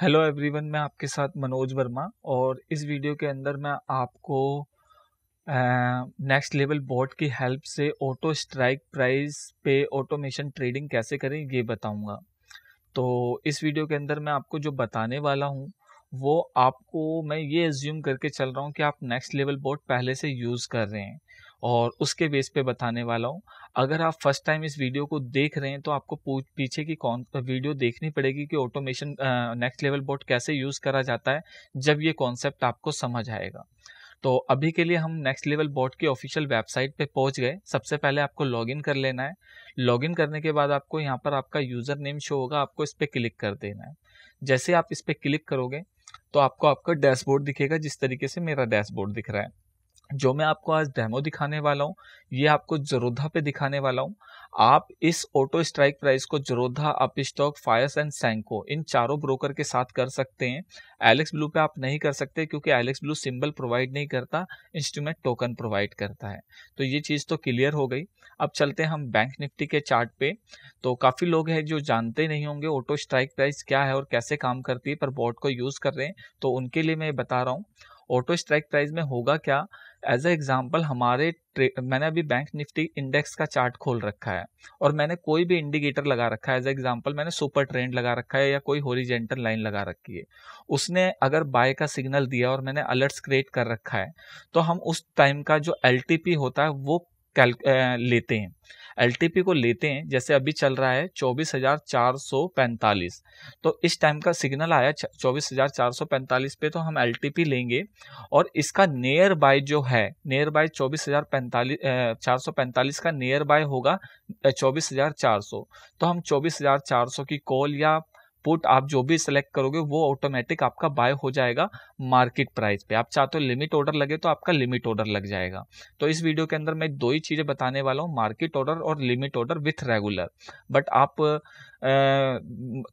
hello everyone मैं आपके साथ मनोज वर्मा और इस वीडियो के अंदर मैं आपको नेक्स्ट लेवल बोर्ड की हेल्प से ऑटो स्ट्राइक प्राइस पे ऑटोमेशन ट्रेडिंग कैसे करें ये बताऊंगा तो इस वीडियो के अंदर मैं आपको जो बताने वाला हूं वो आपको मैं ये एज्यूम करके चल रहा हूं कि आप नेक्स्ट लेवल बोर्ड पहले से यूज़ कर रहे हैं और उसके बेस पे बताने वाला हूँ अगर आप फर्स्ट टाइम इस वीडियो को देख रहे हैं तो आपको पीछे की कौन वीडियो देखनी पड़ेगी कि ऑटोमेशन नेक्स्ट लेवल बोर्ड कैसे यूज़ करा जाता है जब ये कॉन्सेप्ट आपको समझ आएगा तो अभी के लिए हम नेक्स्ट लेवल बोर्ड की ऑफिशियल वेबसाइट पे पहुंच गए सबसे पहले आपको लॉगिन कर लेना है लॉगिन करने के बाद आपको यहाँ पर आपका यूज़र नेम शो होगा आपको इस पर क्लिक कर देना है जैसे आप इस पर क्लिक करोगे तो आपको आपका डैशबोर्ड दिखेगा जिस तरीके से मेरा डैशबोर्ड दिख रहा है जो मैं आपको आज डेमो दिखाने वाला हूँ ये आपको जरोधा पे दिखाने वाला हूँ आप इस ऑटो स्ट्राइक प्राइस को जरोधा अपस्टॉक फायर्स एंड सैंको इन चारों ब्रोकर के साथ कर सकते हैं एलेक्स ब्लू पे आप नहीं कर सकते क्योंकि एलेक्स ब्लू सिंबल प्रोवाइड नहीं करता इंस्ट्रूमेंट टोकन प्रोवाइड करता है तो ये चीज़ तो क्लियर हो गई अब चलते हैं हम बैंक निफ्टी के चार्ट पे तो काफ़ी लोग हैं जो जानते नहीं होंगे ऑटो स्ट्राइक प्राइस क्या है और कैसे काम करती है पर बोर्ड को यूज़ कर रहे हैं तो उनके लिए मैं बता रहा हूँ ऑटो स्ट्राइक प्राइस में होगा क्या एज ए एग्जाम्पल हमारे मैंने अभी बैंक निफ्टी इंडेक्स का चार्ट खोल रखा है और मैंने कोई भी इंडिकेटर लगा रखा है एज ए एग्जाम्पल मैंने सुपर ट्रेंड लगा रखा है या कोई होरिजेंटल लाइन लगा रखी है उसने अगर बाय का सिग्नल दिया और मैंने अलर्ट्स क्रिएट कर रखा है तो हम उस टाइम का जो एल होता है वो लेते हैं एल को लेते हैं जैसे अभी चल रहा है चौबीस हजार चार सौ पैंतालीस तो इस टाइम का सिग्नल आया चौबीस हजार चार सौ पैंतालीस पे तो हम एल लेंगे और इसका नियर बाय जो है नियर बाय चौबीस हजार पैंतालीस चार पैंतालीस का नियर बाय होगा चौबीस हजार चार तो हम चौबीस हजार चार सौ की कॉल या पुट आप जो भी सिलेक्ट करोगे वो ऑटोमेटिक आपका बाय हो जाएगा मार्केट प्राइस पे आप चाहते हो लिमिट ऑर्डर लगे तो आपका लिमिट ऑर्डर लग जाएगा तो इस वीडियो के अंदर मैं दो ही चीज़ें बताने वाला हूँ मार्केट ऑर्डर और limit order with regular but आप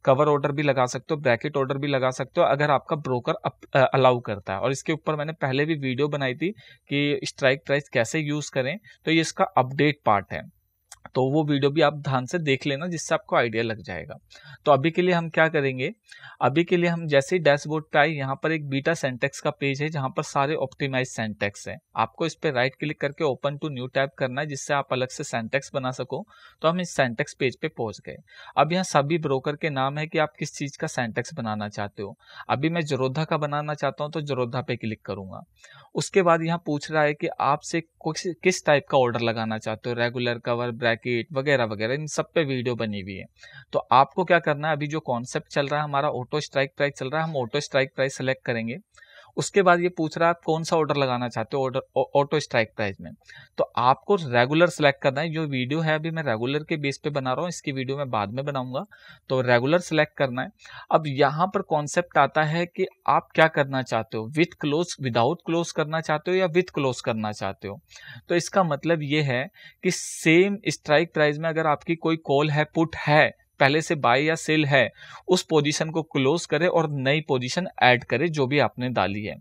कवर ऑर्डर भी लगा सकते हो ब्रैकेट ऑर्डर भी लगा सकते हो अगर आपका ब्रोकर अलाउ करता है और इसके ऊपर मैंने पहले भी वीडियो बनाई थी कि स्ट्राइक प्राइस कैसे यूज़ करें तो ये इसका अपडेट पार्ट है तो वो वीडियो भी आप ध्यान से देख लेना जिससे आपको आइडिया लग जाएगा तो अभी के लिए हम क्या करेंगे अभी के लिए हम जैसे ही डैशबोर्ड पे आए यहाँ पर एक बीटा सेंटेक्स का पेज है जहाँ पर सारे ऑप्टिमाइज सेंटेक्स हैं आपको इस पर राइट क्लिक करके ओपन टू न्यू टैब करना है जिससे आप अलग से सेंटेक्स बना सको तो हम इस सेंटेक्स पेज पे पहुंच गए अब यहाँ सभी ब्रोकर के नाम है कि आप किस चीज़ का सेंटेक्स बनाना चाहते हो अभी मैं जरोधा का बनाना चाहता हूँ तो जरोधा पे क्लिक करूंगा उसके बाद यहाँ पूछ रहा है कि आपसे किस किस टाइप का ऑर्डर लगाना चाहते हो रेगुलर कवर ब्रैकेट वगैरह वगैरह इन सब पे वीडियो बनी हुई है तो आपको क्या करना है अभी जो कॉन्सेप्ट चल रहा है हमारा ऑटो स्ट्राइक प्राइस चल रहा है हम ऑटो स्ट्राइक प्राइस सेलेक्ट करेंगे उसके बाद ये पूछ रहा है आप कौन सा ऑर्डर लगाना चाहते हो ऑर्डर ऑटो स्ट्राइक प्राइस में तो आपको रेगुलर सेलेक्ट करना है जो वीडियो है अभी मैं रेगुलर के बेस पे बना रहा हूँ इसकी वीडियो मैं बाद में बनाऊंगा तो रेगुलर सेलेक्ट करना है अब यहाँ पर कॉन्सेप्ट आता है कि आप क्या करना चाहते हो विथ क्लोज विदाउट क्लोज करना चाहते हो या विथ क्लोज करना चाहते हो तो इसका मतलब ये है कि सेम स्ट्राइक प्राइस में अगर आपकी कोई कॉल है पुट है पहले से बाय या सेल है उस पोजीशन को क्लोज करे और नई पोजीशन ऐड करे जो भी आपने डाली है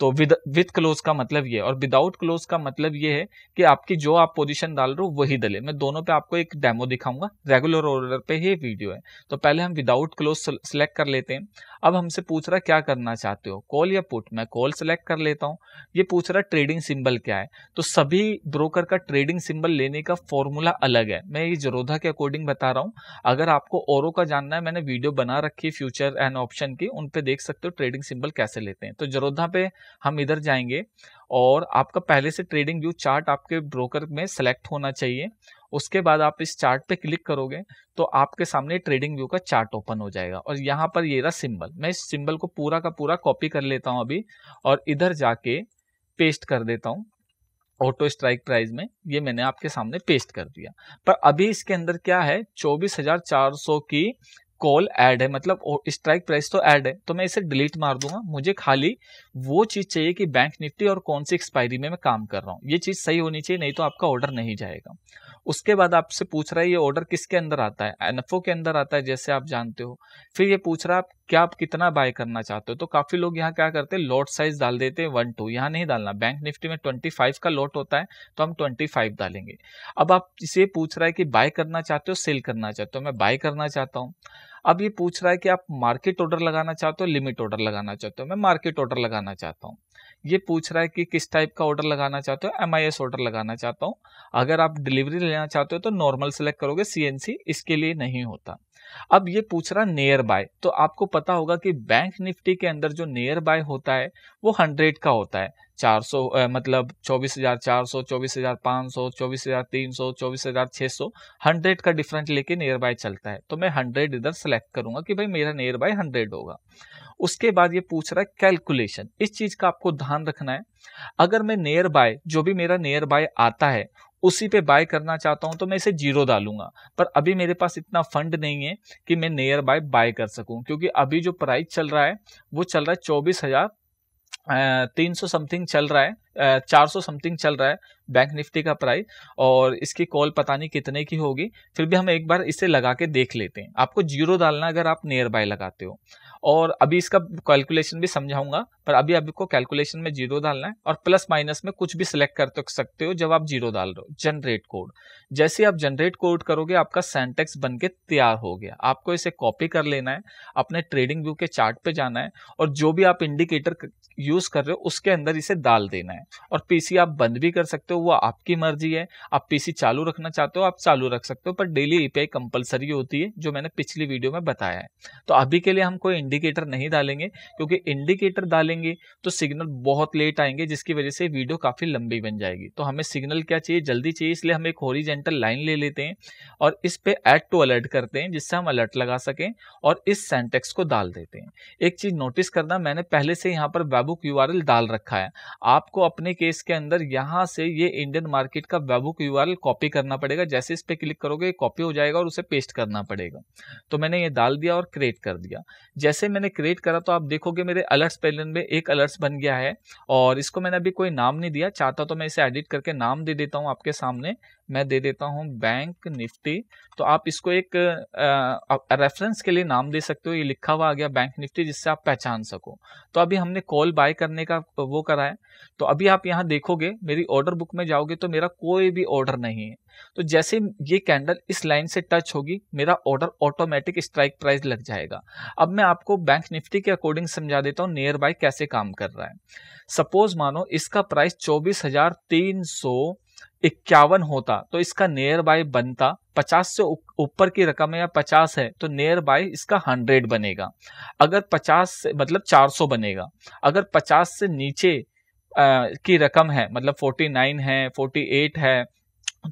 तो विद विथ क्लोज का मतलब ये और विदाउट क्लोज का मतलब ये है कि आपकी जो आप पोजीशन डाल रहे हो वही डले मैं दोनों पे आपको एक डेमो दिखाऊंगा रेगुलर ऑर्डर पे ही वीडियो है तो पहले हम विदाउट क्लोज सेलेक्ट कर लेते हैं अब हमसे पूछ रहा क्या करना चाहते हो कॉल या पुट मैं कॉल सेलेक्ट कर लेता हूँ ये पूछ रहा ट्रेडिंग सिंबल क्या है तो सभी ब्रोकर का ट्रेडिंग सिंबल लेने का फॉर्मूला अलग है मैं ये जरोधा के अकॉर्डिंग बता रहा हूं अगर आपको औरों का जानना है मैंने वीडियो बना रखी है फ्यूचर एंड ऑप्शन की उन पर देख सकते हो ट्रेडिंग सिंबल कैसे लेते हैं तो जरोधा पे हम इधर जाएंगे और आपका पहले से ट्रेडिंग व्यू चार्ट आपके ब्रोकर में सेलेक्ट होना चाहिए उसके बाद आप इस चार्ट पे क्लिक करोगे तो आपके सामने ट्रेडिंग व्यू का चार्ट ओपन हो जाएगा और यहाँ पर ये रहा सिंबल मैं इस सिंबल को पूरा का पूरा कॉपी कर लेता हूँ अभी और इधर जाके पेस्ट कर देता हूँ ऑटो स्ट्राइक प्राइस में ये मैंने आपके सामने पेस्ट कर दिया पर अभी इसके अंदर क्या है चौबीस की कॉल ऐड है मतलब स्ट्राइक प्राइस तो ऐड है तो मैं इसे डिलीट मार दूंगा मुझे खाली वो चीज़ चाहिए कि बैंक निफ्टी और कौन सी एक्सपायरी में मैं काम कर रहा हूँ ये चीज़ सही होनी चाहिए नहीं तो आपका ऑर्डर नहीं जाएगा उसके बाद आपसे पूछ रहा है ये ऑर्डर किसके अंदर आता है एन के अंदर आता है जैसे आप जानते हो फिर ये पूछ रहा है आप क्या आप कितना बाय करना चाहते हो तो काफ़ी लोग यहाँ क्या करते हैं लॉट साइज डाल देते हैं वन टू यहाँ नहीं डालना बैंक निफ्टी में ट्वेंटी फाइव का लॉट होता है तो हम ट्वेंटी फाइव डालेंगे अब आप इसे पूछ रहा है कि बाय करना चाहते हो सेल करना चाहते हो मैं बाय करना चाहता हूँ अब ये पूछ रहा है कि आप मार्केट ऑर्डर लगाना चाहते हो लिमिट ऑर्डर लगाना चाहते हो मैं मार्केट ऑर्डर लगाना चाहता हूँ ये पूछ रहा है कि किस टाइप का ऑर्डर लगाना चाहते हो एम आई एस ऑर्डर लगाना चाहता हूँ अगर आप डिलीवरी लेना चाहते हो तो नॉर्मल सेलेक्ट करोगे सी सी इसके लिए नहीं होता अब ये पूछ रहा नियर बाय तो आपको पता होगा कि बैंक निफ्टी के अंदर जो नियर बाय होता है वो हंड्रेड का होता है चार सौ मतलब चौबीस हजार चार सौ चौबीस हजार पाँच सौ चौबीस हजार तीन सौ चौबीस हजार छः सौ हंड्रेड का डिफरेंट लेके नियर बाय चलता है तो मैं हंड्रेड इधर सेलेक्ट करूंगा कि भाई मेरा नियर बाय हंड्रेड होगा उसके बाद ये पूछ रहा है कैलकुलेशन इस चीज का आपको ध्यान रखना है अगर मैं नियर बाय जो भी मेरा नियर बाय आता है उसी पे बाय करना चाहता हूं तो मैं इसे जीरो डालूंगा पर अभी मेरे पास इतना फंड नहीं है कि मैं नियर बाय बाय कर सकूं क्योंकि अभी जो प्राइस चल रहा है वो चल रहा है चौबीस हज़ार तीन सौ समथिंग चल रहा है चार सौ समथिंग चल रहा है बैंक निफ्टी का प्राइस और इसकी कॉल पता नहीं कितने की होगी फिर भी हम एक बार इसे लगा के देख लेते हैं आपको जीरो डालना अगर आप नियर बाय लगाते हो और अभी इसका कैलकुलेशन भी समझाऊंगा पर अभी आपको कैलकुलेशन में जीरो डालना है और प्लस माइनस में कुछ भी सिलेक्ट कर तो सकते हो जब आप जीरो डाल रहे हो जनरेट कोड जैसे आप जनरेट कोड करोगे आपका सेंटेक्स बन के तैयार हो गया आपको इसे कॉपी कर लेना है अपने ट्रेडिंग व्यू के चार्ट पे जाना है और जो भी आप इंडिकेटर यूज कर रहे हो उसके अंदर इसे डाल देना है और पीसी आप बंद भी कर सकते हो वो आपकी मर्जी है आप पीसी चालू रखना चाहते हो आप चालू रख सकते हो पर डेली ईपीआई कंपलसरी होती है जो मैंने पिछली वीडियो में बताया है तो अभी के लिए हम कोई इंडिकेटर नहीं डालेंगे क्योंकि इंडिकेटर डालेंगे तो सिग्नल बहुत लेट आएंगे जिसकी वजह से वीडियो काफ़ी लंबी बन जाएगी तो हमें सिग्नल क्या चाहिए जल्दी चाहिए इसलिए हम एक हॉरिजेंटल लाइन ले लेते हैं और इस पर एड टू अलर्ट करते हैं जिससे हम अलर्ट लगा सकें और इस सेंटेक्स को डाल देते हैं एक चीज़ नोटिस करना मैंने पहले से यहाँ पर वेबुक यू डाल रखा है आपको अपने केस के अंदर यहाँ से ये इंडियन मार्केट का वेबुक यू कॉपी करना पड़ेगा जैसे इस पर क्लिक करोगे कॉपी हो जाएगा और उसे पेस्ट करना पड़ेगा तो मैंने ये डाल दिया और क्रिएट कर दिया जैसे जैसे मैंने क्रिएट करा तो आप देखोगे मेरे अलर्ट्स पैनल में एक अलर्ट्स बन गया है और इसको मैंने अभी कोई नाम नहीं दिया चाहता तो मैं इसे एडिट करके नाम दे देता हूँ आपके सामने मैं दे देता हूँ बैंक निफ्टी तो आप इसको एक रेफरेंस के लिए नाम दे सकते हो ये लिखा हुआ आ गया बैंक निफ्टी जिससे आप पहचान सको तो अभी हमने कॉल बाय करने का वो करा है तो अभी आप यहाँ देखोगे मेरी ऑर्डर बुक में जाओगे तो मेरा कोई भी ऑर्डर नहीं है तो जैसे ये कैंडल इस लाइन से टच होगी मेरा ऑर्डर ऑटोमेटिक स्ट्राइक प्राइस लग जाएगा अब मैं आपको बैंक निफ्टी के अकॉर्डिंग समझा देता हूँ नियर बाय कैसे काम कर रहा है सपोज मानो इसका प्राइस चौबीस हजार तीन सौ इक्यावन होता तो इसका नियर बाय बनता पचास से ऊपर की रकम है या पचास है तो नियर बाय इसका हंड्रेड बनेगा अगर पचास से मतलब चार सौ बनेगा अगर पचास से नीचे आ, की रकम है मतलब फोर्टी नाइन है फोर्टी एट है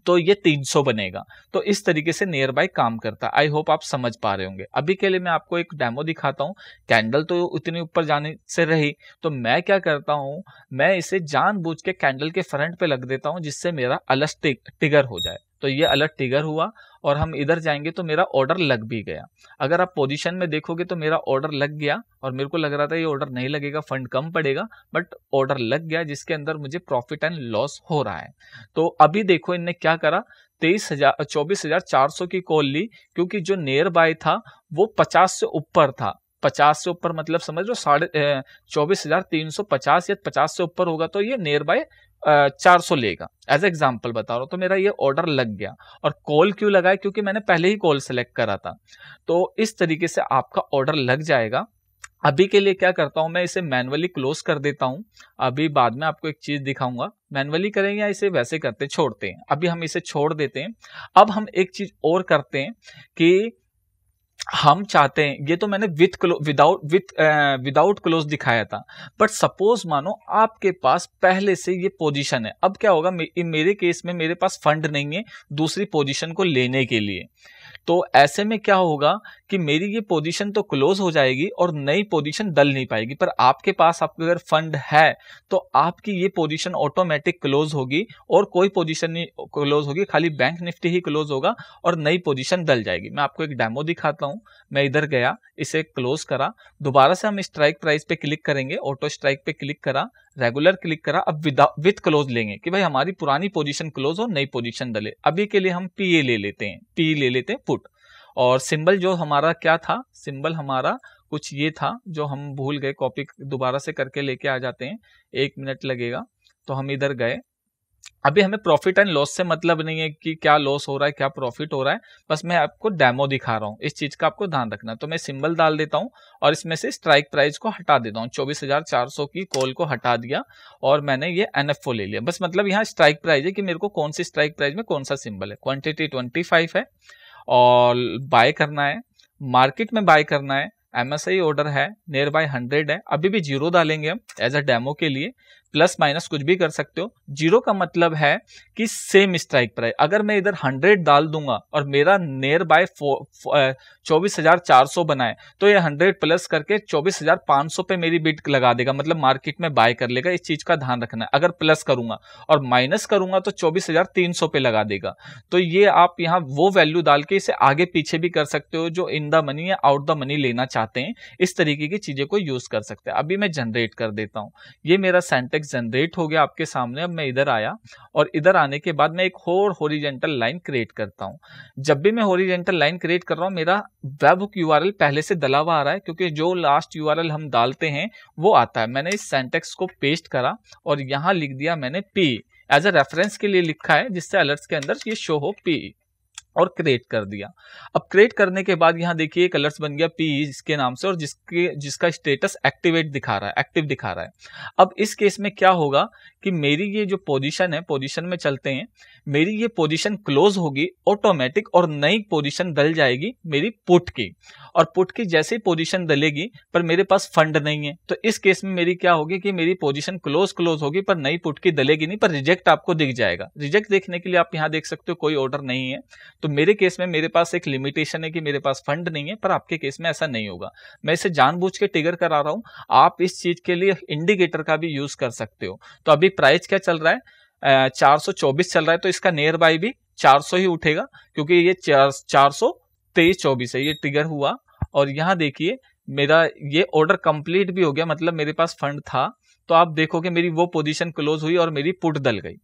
तो ये 300 बनेगा तो इस तरीके से नियर बाय काम करता है आई होप आप समझ पा रहे होंगे अभी के लिए मैं आपको एक डेमो दिखाता हूँ कैंडल तो उतनी ऊपर जाने से रही तो मैं क्या करता हूँ मैं इसे जानबूझ के कैंडल के फ्रंट पे लग देता हूँ जिससे मेरा अलस टिगर हो जाए तो ये अलर्ट टिगर हुआ और हम इधर जाएंगे तो मेरा ऑर्डर लग भी गया अगर आप पोजीशन में देखोगे तो मेरा ऑर्डर लग गया और मेरे को लग रहा था ये ऑर्डर नहीं लगेगा फंड कम पड़ेगा बट ऑर्डर लग गया जिसके अंदर मुझे प्रॉफिट एंड लॉस हो रहा है तो अभी देखो इनने क्या करा तेईस हजार चौबीस हजार चार सौ की कॉल ली क्योंकि जो नियर बाय था वो पचास से ऊपर था पचास से ऊपर मतलब समझ लो साढ़े चौबीस हजार तीन सौ पचास या पचास से ऊपर होगा तो ये नियर बाय चार सौ लेगा एज एग्जाम्पल बता रहा हूँ तो मेरा ये ऑर्डर लग गया और कॉल क्यों लगा है क्योंकि मैंने पहले ही कॉल सेलेक्ट करा था तो इस तरीके से आपका ऑर्डर लग जाएगा अभी के लिए क्या करता हूँ मैं इसे मैनुअली क्लोज कर देता हूँ अभी बाद में आपको एक चीज़ दिखाऊंगा मैनुअली करें या इसे वैसे करते छोड़ते हैं अभी हम इसे छोड़ देते हैं अब हम एक चीज़ और करते हैं कि हम चाहते हैं ये तो मैंने with without with without close दिखाया था बट सपोज मानो आपके पास पहले से ये पोजीशन है अब क्या होगा मे, मेरे केस में मेरे पास फंड नहीं है दूसरी पोजीशन को लेने के लिए तो ऐसे में क्या होगा कि मेरी ये पोजीशन तो क्लोज हो जाएगी और नई पोजीशन डल नहीं पाएगी पर आपके पास आपके अगर फंड है तो आपकी ये पोजीशन ऑटोमेटिक क्लोज होगी और कोई पोजीशन नहीं क्लोज होगी खाली बैंक निफ्टी ही क्लोज होगा और नई पोजीशन डल जाएगी मैं आपको एक डेमो दिखाता हूं मैं इधर गया इसे क्लोज करा दोबारा से हम स्ट्राइक प्राइस पे क्लिक करेंगे ऑटो स्ट्राइक पे क्लिक करा रेगुलर क्लिक करा अब विथ क्लोज लेंगे कि भाई हमारी पुरानी पोजीशन क्लोज हो नई पोजीशन डले अभी के लिए हम पी ए ले लेते हैं पी ले लेते हैं पुट और सिंबल जो हमारा क्या था सिंबल हमारा कुछ ये था जो हम भूल गए कॉपी दोबारा से करके लेके आ जाते हैं एक मिनट लगेगा तो हम इधर गए अभी हमें प्रॉफिट एंड लॉस से मतलब नहीं है कि क्या लॉस हो रहा है क्या प्रॉफिट हो रहा है बस मैं आपको डेमो दिखा रहा हूँ इस चीज का आपको ध्यान रखना तो मैं सिंबल डाल देता हूँ और इसमें से स्ट्राइक प्राइस को हटा देता हूँ चौबीस हजार चार सौ की कॉल को हटा दिया और मैंने ये एन ले लिया बस मतलब यहाँ स्ट्राइक प्राइज है कि मेरे को कौन सी स्ट्राइक प्राइज में कौन सा सिंबल है क्वान्टिटी ट्वेंटी है और बाय करना है मार्केट में बाय करना है एमएसआई ऑर्डर है नियर बाय हंड्रेड है अभी भी जीरो डालेंगे हम एज अ डेमो के लिए प्लस माइनस कुछ भी कर सकते हो जीरो का मतलब है कि सेम स्ट्राइक प्राइस अगर मैं इधर हंड्रेड डाल दूंगा और मेरा नियर बाय चौबीस हजार चार सौ बनाए तो ये हंड्रेड प्लस करके चौबीस हजार पांच सौ पे मेरी बिट लगा देगा मतलब मार्केट में बाय कर लेगा इस चीज का ध्यान रखना है अगर प्लस करूंगा और माइनस करूंगा तो चौबीस हजार तीन सौ पे लगा देगा तो ये आप यहाँ वो वैल्यू डाल के इसे आगे पीछे भी कर सकते हो जो इन द मनी या आउट द मनी लेना चाहते हैं इस तरीके की चीजें को यूज कर सकते हैं अभी मैं जनरेट कर देता हूँ ये मेरा सेंटेक्स टेक्स्ट जनरेट हो गया आपके सामने अब मैं इधर आया और इधर आने के बाद मैं एक और होरिजेंटल लाइन क्रिएट करता हूँ जब भी मैं होरिजेंटल लाइन क्रिएट कर रहा हूँ मेरा वेब हुक यू पहले से दला हुआ आ रहा है क्योंकि जो लास्ट यू हम डालते हैं वो आता है मैंने इस सेंटेक्स को पेस्ट करा और यहाँ लिख दिया मैंने पी एज अ रेफरेंस के लिए लिखा है जिससे अलर्ट्स के अंदर ये शो हो पी और क्रिएट कर दिया अब क्रिएट करने के बाद यहाँ देखिए कलर्स बन गया पी इसके नाम से और जिसके जिसका स्टेटस एक्टिवेट दिखा रहा है एक्टिव दिखा रहा है अब इस केस में क्या होगा कि मेरी ये जो पोजीशन है पोजीशन में चलते हैं मेरी ये पोजीशन क्लोज होगी ऑटोमेटिक और नई पोजीशन डल जाएगी मेरी पुट की और पुट की जैसे पोजिशन डलेगी पर मेरे पास फंड नहीं है तो इस केस में मेरी क्या होगी कि मेरी पोजिशन क्लोज क्लोज होगी पर नई पुट की डलेगी नहीं पर रिजेक्ट आपको दिख जाएगा रिजेक्ट देखने के लिए आप यहाँ देख सकते हो कोई ऑर्डर नहीं है तो तो मेरे केस में मेरे पास एक लिमिटेशन है कि मेरे पास फंड नहीं है पर आपके केस में ऐसा नहीं होगा मैं इसे जानबूझ के टिगर करा रहा हूं आप इस चीज के लिए इंडिकेटर का भी यूज कर सकते हो तो अभी प्राइस क्या चल रहा है चार सौ चौबीस चल रहा है तो इसका नियर बाय भी चार सौ ही उठेगा क्योंकि ये चार सौ तेईस चौबीस है ये ट्रिगर हुआ और यहाँ देखिए मेरा ये ऑर्डर कंप्लीट भी हो गया मतलब मेरे पास फंड था तो आप देखोगे मेरी वो पोजीशन क्लोज हुई और मेरी पुट दल गई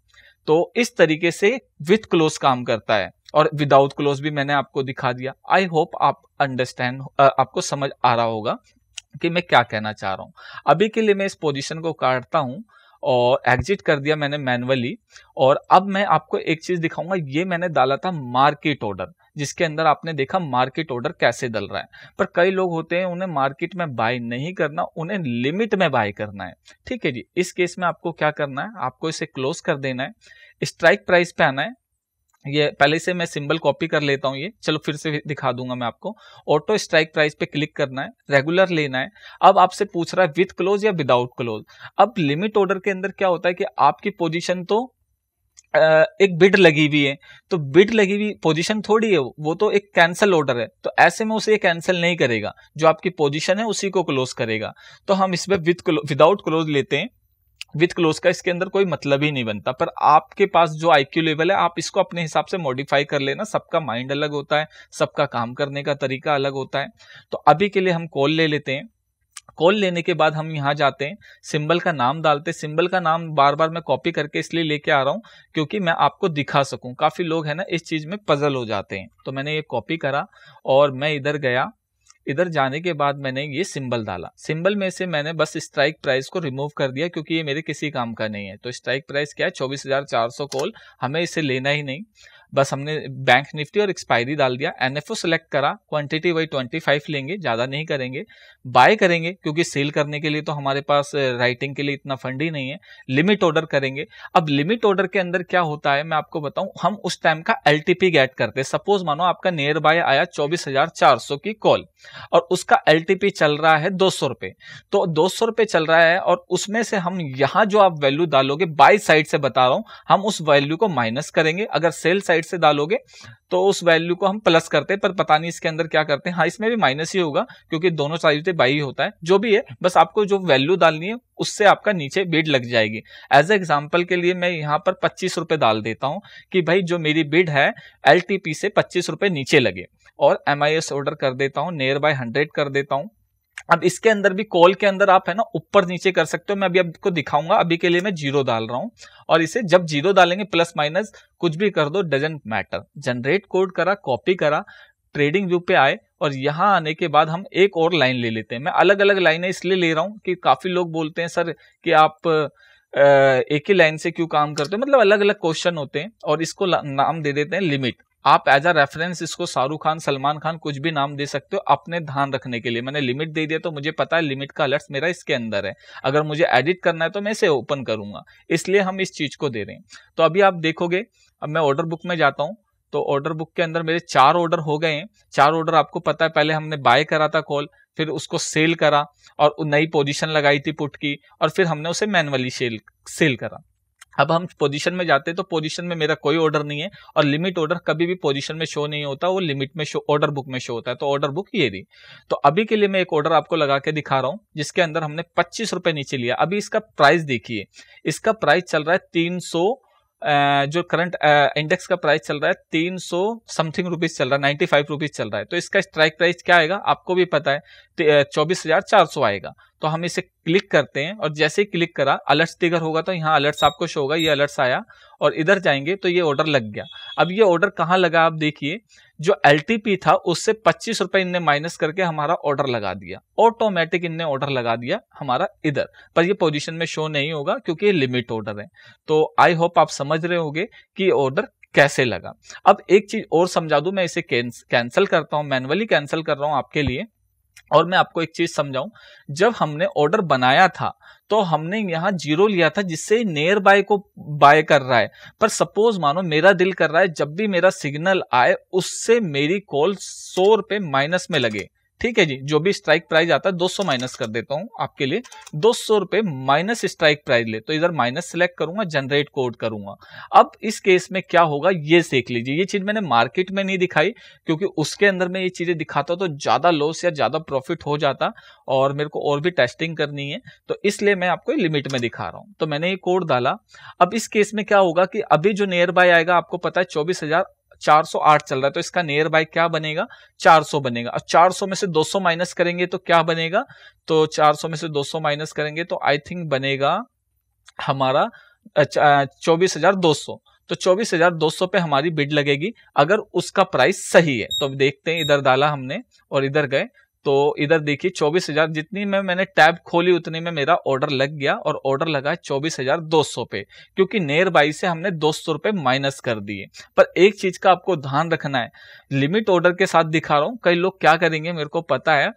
तो इस तरीके से विथ क्लोज काम करता है और विदाउट क्लोज भी मैंने आपको दिखा दिया आई होप आप अंडरस्टैंड आपको समझ आ रहा होगा कि मैं क्या कहना चाह रहा हूँ अभी के लिए मैं इस पोजिशन को काटता हूँ और एग्जिट कर दिया मैंने मैनुअली और अब मैं आपको एक चीज दिखाऊंगा ये मैंने डाला था मार्केट ऑर्डर जिसके अंदर आपने देखा मार्केट ऑर्डर कैसे डल रहा है पर कई लोग होते हैं उन्हें मार्केट में बाय नहीं करना उन्हें लिमिट में बाय करना है ठीक है जी इस केस में आपको क्या करना है आपको इसे क्लोज कर देना है स्ट्राइक प्राइस पे आना है ये पहले से मैं सिंबल कॉपी कर लेता हूँ ये चलो फिर से दिखा दूंगा मैं आपको ऑटो स्ट्राइक प्राइस पे क्लिक करना है रेगुलर लेना है अब आपसे पूछ रहा है विथ क्लोज या विदाउट क्लोज अब लिमिट ऑर्डर के अंदर क्या होता है कि आपकी पोजीशन तो एक बिड लगी हुई है तो बिड लगी हुई पोजीशन थोड़ी है वो तो एक कैंसिल ऑर्डर है तो ऐसे में उसे कैंसिल नहीं करेगा जो आपकी पोजीशन है उसी को क्लोज करेगा तो हम इसमें विद विदाउट क्लोज लेते हैं विथ क्लोज का इसके अंदर कोई मतलब ही नहीं बनता पर आपके पास जो आईक्यू लेवल है आप इसको अपने हिसाब से मॉडिफाई कर लेना सबका माइंड अलग होता है सबका काम करने का तरीका अलग होता है तो अभी के लिए हम कॉल ले लेते हैं कॉल लेने के बाद हम यहाँ जाते हैं सिंबल का नाम डालते हैं सिंबल का नाम बार बार मैं कॉपी करके इसलिए लेके आ रहा हूँ क्योंकि मैं आपको दिखा सकूँ काफ़ी लोग है ना इस चीज़ में पजल हो जाते हैं तो मैंने ये कॉपी करा और मैं इधर गया इधर जाने के बाद मैंने ये सिंबल डाला सिंबल में से मैंने बस स्ट्राइक प्राइस को रिमूव कर दिया क्योंकि ये मेरे किसी काम का नहीं है तो स्ट्राइक प्राइस क्या है चौबीस हजार चार सौ कॉल हमें इसे लेना ही नहीं बस हमने बैंक निफ्टी और एक्सपायरी डाल दिया एनएफओ सेलेक्ट करा क्वांटिटी वही 25 लेंगे ज़्यादा नहीं करेंगे बाय करेंगे क्योंकि सेल करने के लिए तो हमारे पास राइटिंग के लिए इतना फंड ही नहीं है लिमिट ऑर्डर करेंगे अब लिमिट ऑर्डर के अंदर क्या होता है मैं आपको बताऊं हम उस टाइम का एल गेट करते हैं सपोज मानो आपका नियर बाय आया चौबीस की कॉल और उसका एल चल रहा है दो सौ तो दो सौ चल रहा है और उसमें से हम यहाँ जो आप वैल्यू डालोगे बाई साइड से बता रहा हूं हम उस वैल्यू को माइनस करेंगे अगर सेल साइड साइड से डालोगे तो उस वैल्यू को हम प्लस करते हैं पर पता नहीं इसके अंदर क्या करते हैं हाँ इसमें भी माइनस ही होगा क्योंकि दोनों साइड से बाई होता है जो भी है बस आपको जो वैल्यू डालनी है उससे आपका नीचे बिड लग जाएगी एज ए एग्जाम्पल के लिए मैं यहाँ पर पच्चीस रुपए डाल देता हूँ कि भाई जो मेरी बिड है एल से पच्चीस नीचे लगे और एम ऑर्डर कर देता हूँ नियर बाय हंड्रेड कर देता हूँ अब इसके अंदर भी कॉल के अंदर आप है ना ऊपर नीचे कर सकते हो मैं अभी आपको दिखाऊंगा अभी के लिए मैं जीरो डाल रहा हूं और इसे जब जीरो डालेंगे प्लस माइनस कुछ भी कर दो डजेंट मैटर जनरेट कोड करा कॉपी करा ट्रेडिंग व्यू पे आए और यहाँ आने के बाद हम एक और लाइन ले लेते हैं मैं अलग अलग लाइनें इसलिए ले रहा हूँ कि काफी लोग बोलते हैं सर कि आप एक ही लाइन से क्यों काम करते हो मतलब अलग अलग क्वेश्चन होते हैं और इसको नाम दे देते हैं लिमिट आप एज अ रेफरेंस इसको शाहरुख खान सलमान खान कुछ भी नाम दे सकते हो अपने ध्यान रखने के लिए मैंने लिमिट दे दिया तो मुझे पता है लिमिट का अलर्ट मेरा इसके अंदर है अगर मुझे एडिट करना है तो मैं इसे ओपन करूंगा इसलिए हम इस चीज को दे रहे हैं तो अभी आप देखोगे अब मैं ऑर्डर बुक में जाता हूँ तो ऑर्डर बुक के अंदर मेरे चार ऑर्डर हो गए हैं चार ऑर्डर आपको पता है पहले हमने बाय करा था कॉल फिर उसको सेल करा और नई पोजीशन लगाई थी पुट की और फिर हमने उसे मैनुअली सेल सेल करा अब हम पोजीशन में जाते हैं तो पोजीशन में मेरा कोई ऑर्डर नहीं है और लिमिट ऑर्डर कभी भी पोजीशन में शो नहीं होता वो लिमिट में शो ऑर्डर बुक में शो होता है तो ऑर्डर बुक ये दी तो अभी के लिए मैं एक ऑर्डर आपको लगा के दिखा रहा हूँ जिसके अंदर हमने पच्चीस रुपए नीचे लिया अभी इसका प्राइस देखिए इसका प्राइस चल रहा है तीन जो करंट इंडेक्स का प्राइस चल रहा है तीन सौ समथिंग रुपीज चल रहा है नाइन्टी फाइव रुपीज चल रहा है तो इसका स्ट्राइक प्राइस क्या आएगा आपको भी पता है चौबीस हजार चार सौ आएगा तो हम इसे क्लिक करते हैं और जैसे ही क्लिक करा अलर्ट्स टिगर होगा तो यहाँ अलर्ट्स आपको शो होगा ये अलर्ट्स आया और इधर जाएंगे तो ये ऑर्डर लग गया अब ये ऑर्डर कहाँ लगा आप देखिए जो एल था उससे पच्चीस रुपए इनने माइनस करके हमारा ऑर्डर लगा दिया ऑटोमेटिक इनने ऑर्डर लगा दिया हमारा इधर पर ये पोजीशन में शो नहीं होगा क्योंकि ये लिमिट ऑर्डर है तो आई होप आप समझ रहे होंगे कि ऑर्डर कैसे लगा अब एक चीज और समझा दू मैं इसे कैंसिल करता हूं मैनुअली कैंसिल कर रहा हूं आपके लिए और मैं आपको एक चीज समझाऊं जब हमने ऑर्डर बनाया था तो हमने यहाँ जीरो लिया था जिससे नियर बाय को बाय कर रहा है पर सपोज मानो मेरा दिल कर रहा है जब भी मेरा सिग्नल आए उससे मेरी कॉल सौ रुपए माइनस में लगे ठीक है जी जो भी स्ट्राइक प्राइस आता है 200 माइनस कर देता हूं आपके लिए दो सौ रुपए माइनस स्ट्राइक प्राइस ले तो इधर माइनस सेलेक्ट करूंगा जनरेट कोड करूंगा अब इस केस में क्या होगा ये देख लीजिए ये चीज मैंने मार्केट में नहीं दिखाई क्योंकि उसके अंदर में ये चीजें दिखाता तो ज्यादा लॉस या ज्यादा प्रॉफिट हो जाता और मेरे को और भी टेस्टिंग करनी है तो इसलिए मैं आपको लिमिट में दिखा रहा हूं तो मैंने ये कोड डाला अब इस केस में क्या होगा कि अभी जो नियर बाय आएगा आपको पता है चौबीस हजार 408 चल रहा है तो इसका नियर बाय क्या बनेगा 400 बनेगा और 400 में से 200 माइनस करेंगे तो क्या बनेगा तो 400 में से 200 माइनस करेंगे तो आई थिंक बनेगा हमारा चौबीस हजार दो सौ तो 24,200 पे हमारी बिड लगेगी अगर उसका प्राइस सही है तो देखते हैं इधर डाला हमने और इधर गए तो इधर देखिए चौबीस हजार जितनी में मैंने टैब खोली उतनी में मेरा ऑर्डर लग गया और ऑर्डर लगा चौबीस हजार दो सौ पे क्योंकि नियर बाई से हमने दो सौ रुपए माइनस कर दिए पर एक चीज का आपको ध्यान रखना है लिमिट ऑर्डर के साथ दिखा रहा हूं कई लोग क्या करेंगे मेरे को पता है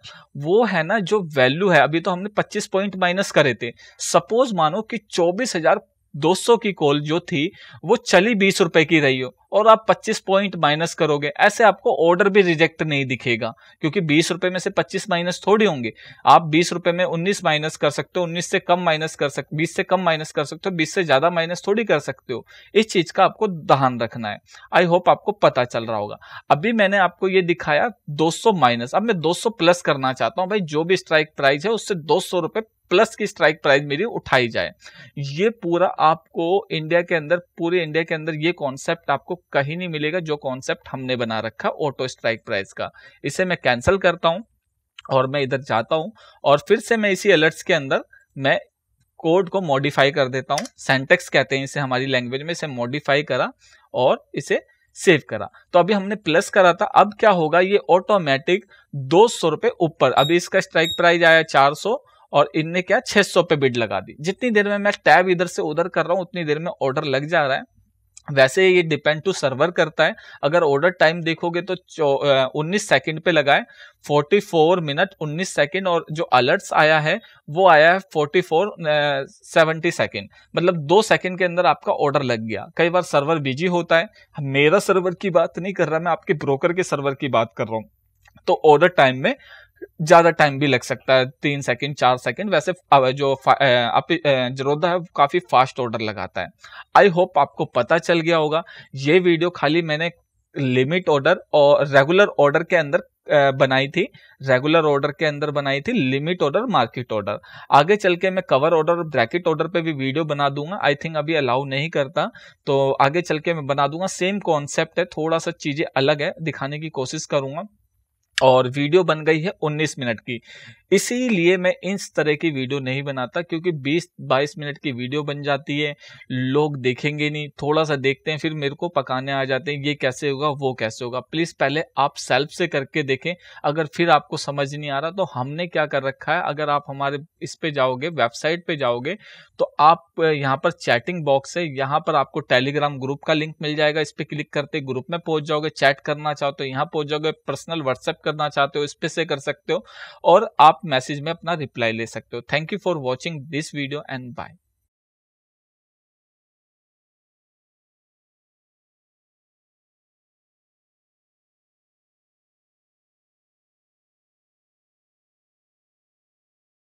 वो है ना जो वैल्यू है अभी तो हमने पच्चीस पॉइंट माइनस करे थे सपोज मानो कि चौबीस हजार 200 की कॉल जो थी वो चली बीस रुपए की रही हो और आप 25 पॉइंट माइनस करोगे ऐसे आपको ऑर्डर भी रिजेक्ट नहीं दिखेगा क्योंकि बीस रुपए में से 25 माइनस थोड़ी होंगे आप बीस रुपए में 19 माइनस कर सकते हो 19 से कम माइनस कर सकते बीस से कम माइनस कर सकते हो बीस से ज्यादा माइनस थोड़ी कर सकते हो इस चीज का आपको ध्यान रखना है आई होप आपको पता चल रहा होगा अभी मैंने आपको ये दिखाया दो माइनस अब मैं दो प्लस करना चाहता हूं भाई जो भी स्ट्राइक प्राइस है उससे दो सौ रुपए प्लस की स्ट्राइक प्राइस मेरी उठाई जाए ये पूरा आपको इंडिया के अंदर पूरे इंडिया के अंदर ये कॉन्सेप्ट आपको कहीं नहीं मिलेगा जो कॉन्सेप्ट हमने बना रखा ऑटो स्ट्राइक प्राइस का इसे मैं कैंसिल करता हूँ और मैं इधर जाता हूँ और फिर से मैं इसी अलर्ट्स के अंदर मैं कोड को मॉडिफाई कर देता हूँ सेंटेक्स कहते हैं इसे हमारी लैंग्वेज में इसे मॉडिफाई करा और इसे सेव करा तो अभी हमने प्लस करा था अब क्या होगा ये ऑटोमेटिक दो सौ रुपए ऊपर अभी इसका स्ट्राइक प्राइस आया चार सौ और इनने क्या 600 पे बिड लगा दी जितनी देर में मैं टैब इधर से उधर कर रहा हूं उतनी देर में ऑर्डर लग जा रहा है वैसे ये डिपेंड टू सर्वर करता है अगर ऑर्डर टाइम देखोगे तो उन्नीस सेकंड पे लगाए 44 मिनट 19 सेकंड और जो अलर्ट्स आया है वो आया है 44 सेवेंटी सेकेंड मतलब दो सेकंड के अंदर आपका ऑर्डर लग गया कई बार सर्वर बिजी होता है मेरा सर्वर की बात नहीं कर रहा मैं आपके ब्रोकर के सर्वर की बात कर रहा हूँ तो ऑर्डर टाइम में ज़्यादा टाइम भी लग सकता है तीन सेकंड चार सेकंड वैसे जो जरोदा है वो काफ़ी फास्ट ऑर्डर लगाता है आई होप आपको पता चल गया होगा ये वीडियो खाली मैंने लिमिट ऑर्डर और रेगुलर ऑर्डर के अंदर बनाई थी रेगुलर ऑर्डर के अंदर बनाई थी लिमिट ऑर्डर मार्केट ऑर्डर आगे चल के मैं कवर ऑर्डर और ब्रैकेट ऑर्डर पे भी वीडियो बना दूंगा आई थिंक अभी अलाउ नहीं करता तो आगे चल के मैं बना दूंगा सेम कॉन्सेप्ट है थोड़ा सा चीज़ें अलग है दिखाने की कोशिश करूंगा और वीडियो बन गई है 19 मिनट की इसीलिए मैं इस तरह की वीडियो नहीं बनाता क्योंकि 20-22 मिनट की वीडियो बन जाती है लोग देखेंगे नहीं थोड़ा सा देखते हैं फिर मेरे को पकाने आ जाते हैं ये कैसे होगा वो कैसे होगा प्लीज़ पहले आप सेल्फ से करके देखें अगर फिर आपको समझ नहीं आ रहा तो हमने क्या कर रखा है अगर आप हमारे इस पर जाओगे वेबसाइट पर जाओगे तो आप यहाँ पर चैटिंग बॉक्स है यहाँ पर आपको टेलीग्राम ग्रुप का लिंक मिल जाएगा इस पर क्लिक करते ग्रुप में पहुँच जाओगे चैट करना चाहो तो यहाँ पहुँच जाओगे पर्सनल व्हाट्सएप करना चाहते हो इस पे से कर सकते हो और आप मैसेज में अपना रिप्लाई ले सकते हो thank you for watching this video and bye